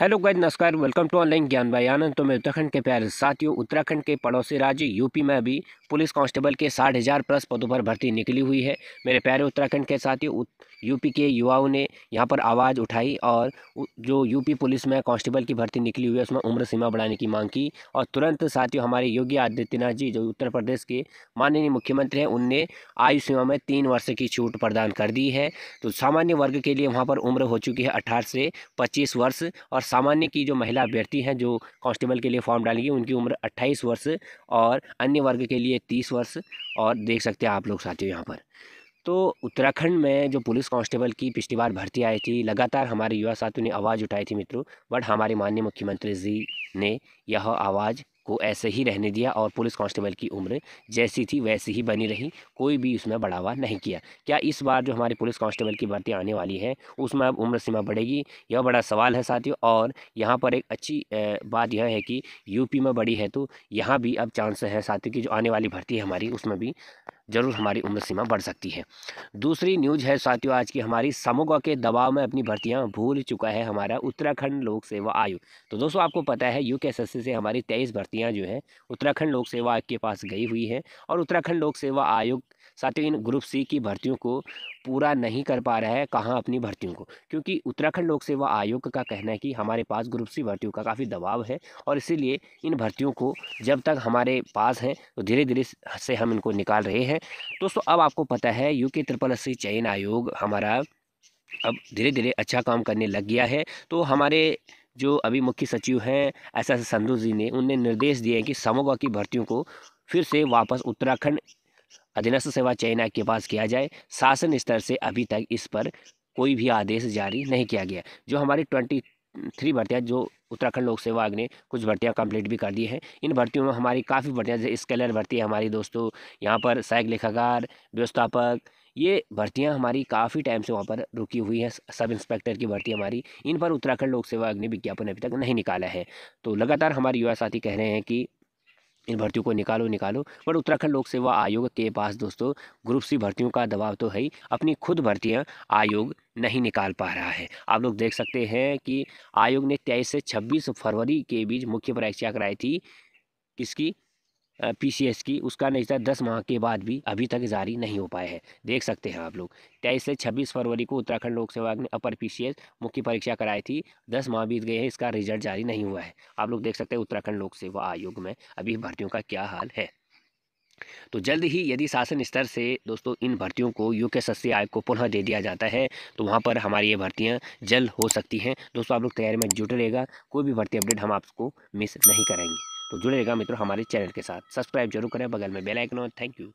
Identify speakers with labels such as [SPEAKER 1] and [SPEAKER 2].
[SPEAKER 1] hello गज नमस्कार welcome to online ज्ञान भाई आनंद तो मैं उत्तराखंड के प्यारे साथियों उत्तराखंड के पड़ोसी राज्य यूपी में अभी पुलिस कांस्टेबल के साठ हज़ार प्लस पदों पर भर्ती निकली हुई है मेरे प्यारे उत्तराखंड के साथियों यूपी के युवाओं ने यहाँ पर आवाज़ उठाई और जो यूपी पुलिस में कांस्टेबल की भर्ती निकली हुई है उसमें उम्र सीमा बढ़ाने की मांग की और तुरंत साथियों हमारे योगी आदित्यनाथ जी जो उत्तर प्रदेश के माननीय मुख्यमंत्री हैं उनने आयु सीमा में तीन वर्ष की छूट प्रदान कर दी है तो सामान्य वर्ग के लिए वहाँ पर उम्र हो चुकी है अठारह से पच्चीस वर्ष और सामान्य की जो महिला अभ्यर्थी हैं जो कांस्टेबल के लिए फॉर्म डालेंगी उनकी उम्र अट्ठाईस वर्ष और अन्य वर्ग के लिए तीस वर्ष और देख सकते हैं आप लोग साथियों यहाँ पर तो उत्तराखंड में जो पुलिस कांस्टेबल की पिछली बार भर्ती आई थी लगातार हमारे युवा साथियों ने आवाज़ उठाई थी मित्रों बट हमारे माननीय मुख्यमंत्री जी ने यह आवाज़ को ऐसे ही रहने दिया और पुलिस कांस्टेबल की उम्र जैसी थी वैसी ही बनी रही कोई भी उसमें बढ़ावा नहीं किया क्या इस बार जो हमारे पुलिस कांस्टेबल की भर्ती आने वाली है उसमें अब उम्र सीमा बढ़ेगी यह बड़ा सवाल है साथियों और यहाँ पर एक अच्छी बात यह है कि यूपी में बढ़ी है तो यहाँ भी अब चांस है साथियों की जो आने वाली भर्ती है हमारी उसमें भी जरूर हमारी उम्र सीमा बढ़ सकती है दूसरी न्यूज है साथियों आज की हमारी समूह के दबाव में अपनी भर्तियां भूल चुका है हमारा उत्तराखंड लोक सेवा आयोग तो दोस्तों आपको पता है यूके से हमारी तेईस भर्ती भर्तियां जो है उत्तराखंड लोक सेवा आयोग के पास गई हुई है और उत्तराखंड लोक सेवा आयोग साथ ही इन ग्रुप सी की भर्तियों को पूरा नहीं कर पा रहा है कहाँ अपनी भर्तियों को क्योंकि उत्तराखंड लोक सेवा आयोग का कहना है कि हमारे पास ग्रुप सी भर्तियों का काफ़ी दबाव है और इसीलिए इन भर्तियों को जब तक हमारे पास हैं तो धीरे धीरे से हम इनको निकाल रहे हैं दोस्तों अब आपको पता है यू के त्रिपल अस्सी चयन आयोग हमारा अब धीरे धीरे अच्छा काम करने लग गया है तो हमारे जो अभी मुख्य सचिव हैं एस एस संधु जी ने उनने निर्देश दिए हैं कि समोगा की भर्तियों को फिर से वापस उत्तराखंड अधीनस्थ सेवा चयन के पास किया जाए शासन स्तर से अभी तक इस पर कोई भी आदेश जारी नहीं किया गया जो हमारी ट्वेंटी थ्री भर्तियाँ जो उत्तराखंड लोक सेवा आयोग ने कुछ भर्तियाँ कंप्लीट भी कर दी हैं इन भर्तियों में हमारी काफ़ी भर्तियाँ जैसे स्केलर भर्ती है हमारी दोस्तों यहाँ पर सहायक लेखाकार व्यवस्थापक ये भर्तियाँ हमारी काफ़ी टाइम से वहाँ पर रुकी हुई है सब इंस्पेक्टर की भर्ती हमारी इन पर उत्तराखंड लोक सेवा अग्नि विज्ञापन अभी तक नहीं निकाला है तो लगातार हमारे युवा साथी कह रहे हैं कि इन भर्तियों को निकालो निकालो पर उत्तराखंड लोक सेवा आयोग के पास दोस्तों ग्रुप सी भर्तियों का दबाव तो है ही अपनी खुद भर्तियां आयोग नहीं निकाल पा रहा है आप लोग देख सकते हैं कि आयोग ने तेईस से छब्बीस फरवरी के बीच मुख्य परीक्षा कराई थी किसकी पीसीएस की उसका नतीजा दस माह के बाद भी अभी तक जारी नहीं हो पाया है देख सकते हैं आप लोग तेईस से छब्बीस फरवरी को उत्तराखंड लोक सेवा आयोग ने अपर पीसीएस मुख्य परीक्षा कराई थी दस माह बीत गए हैं इसका रिजल्ट जारी नहीं हुआ है आप लोग देख सकते हैं उत्तराखंड लोक सेवा आयोग में अभी भर्तियों का क्या हाल है तो जल्द ही यदि शासन स्तर से दोस्तों इन भर्तियों को यू के सस्य आयोग को पुनः दे दिया जाता है तो वहाँ पर हमारी ये भर्तियाँ जल्द हो सकती हैं दोस्तों आप लोग तैयारी में जुट रहेगा कोई भी भर्ती अपडेट हम आपको मिस नहीं करेंगे तो जुड़े रहेगा मित्रों हमारे चैनल के साथ सब्सक्राइब जरूर करें बगल में बेलाइकन और थैंक यू